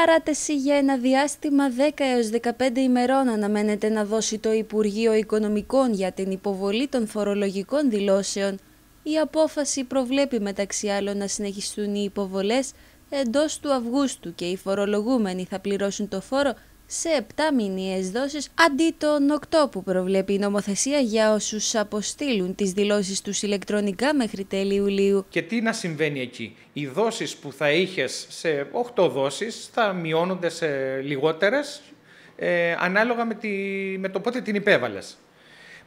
Παράταση για ένα διάστημα 10 έως 15 ημερών αναμένεται να δώσει το Υπουργείο Οικονομικών για την υποβολή των φορολογικών δηλώσεων. Η απόφαση προβλέπει μεταξύ άλλων να συνεχιστούν οι υποβολές εντός του Αυγούστου και οι φορολογούμενοι θα πληρώσουν το φόρο σε 7 μηνιαίες δόσεις αντί των 8 που προβλέπει η νομοθεσία για όσους αποστείλουν τις δηλώσεις τους ηλεκτρονικά μέχρι τέλη Ιουλίου. Και τι να συμβαίνει εκεί. Οι δόσεις που θα είχες σε 8 δόσεις θα μειώνονται σε λιγότερες ε, ανάλογα με, τη, με το πότε την υπέβαλες.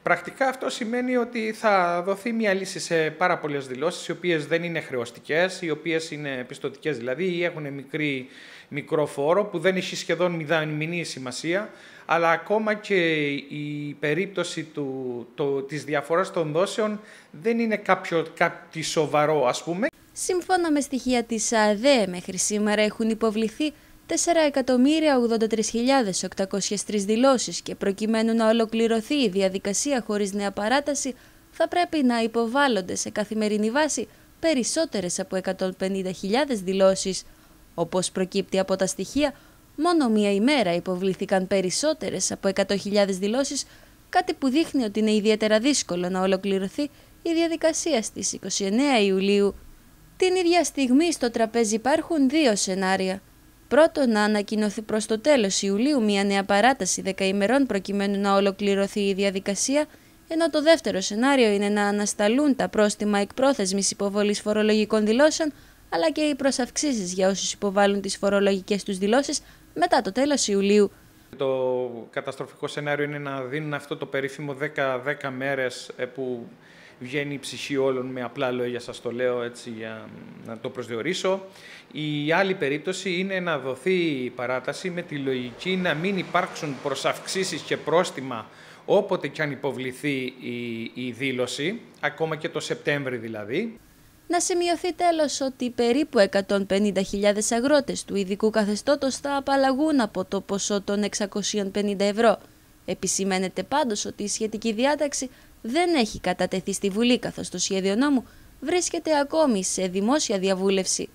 Πρακτικά αυτό σημαίνει ότι θα δοθεί μια λύση σε πάρα πολλές δηλώσεις, οι οποίες δεν είναι χρεωστικές, οι οποίες είναι πιστοτικές δηλαδή ή έχουν μικρή, μικρό φόρο που δεν έχει σχεδόν μηδαμινή σημασία. Αλλά ακόμα και η περίπτωση του, το, της διαφοράς των δόσεων δεν είναι κάποιο, κάτι σοβαρό ας πούμε. Σύμφωνα με στοιχεία της ΑΔΕ μέχρι σήμερα έχουν υποβληθεί 4.083.803 δηλώσεις και προκειμένου να ολοκληρωθεί η διαδικασία χωρίς νέα παράταση θα πρέπει να υποβάλλονται σε καθημερινή βάση περισσότερες από 150.000 δηλώσεις. Όπως προκύπτει από τα στοιχεία, μόνο μία ημέρα υποβλήθηκαν περισσότερες από 100.000 δηλώσεις, κάτι που δείχνει ότι είναι ιδιαίτερα δύσκολο να ολοκληρωθεί η διαδικασία στις 29 Ιουλίου. Την ίδια στιγμή στο τραπέζι υπάρχουν δύο σενάρια. Πρώτον, να ανακοινωθεί προς το τέλος Ιουλίου μια νέα παράταση ημερών προκειμένου να ολοκληρωθεί η διαδικασία, ενώ το δεύτερο σενάριο είναι να ανασταλούν τα πρόστιμα εκπρόθεσμης υποβολής φορολογικών δηλώσεων αλλά και οι προσαυξήσεις για όσους υποβάλλουν τις φορολογικές τους δηλώσεις μετά το τέλος Ιουλίου. Το καταστροφικό σενάριο είναι να δίνουν αυτό το περίφημο 10-10 μέρες ε, που βγαίνει η ψυχή όλων με απλά λόγια, σας το λέω έτσι για να το προσδιορίσω. Η άλλη περίπτωση είναι να δοθεί η παράταση με τη λογική να μην υπάρξουν προσαυξήσεις και πρόστιμα όποτε και αν υποβληθεί η, η δήλωση, ακόμα και το Σεπτέμβρη δηλαδή. Να σημειωθεί τέλος ότι περίπου 150.000 αγρότες του ειδικού καθεστώτος θα απαλλαγούν από το ποσό των 650 ευρώ. Επισημαίνεται πάντως ότι η σχετική διάταξη δεν έχει κατατεθεί στη Βουλή καθώς το σχέδιο νόμου βρίσκεται ακόμη σε δημόσια διαβούλευση.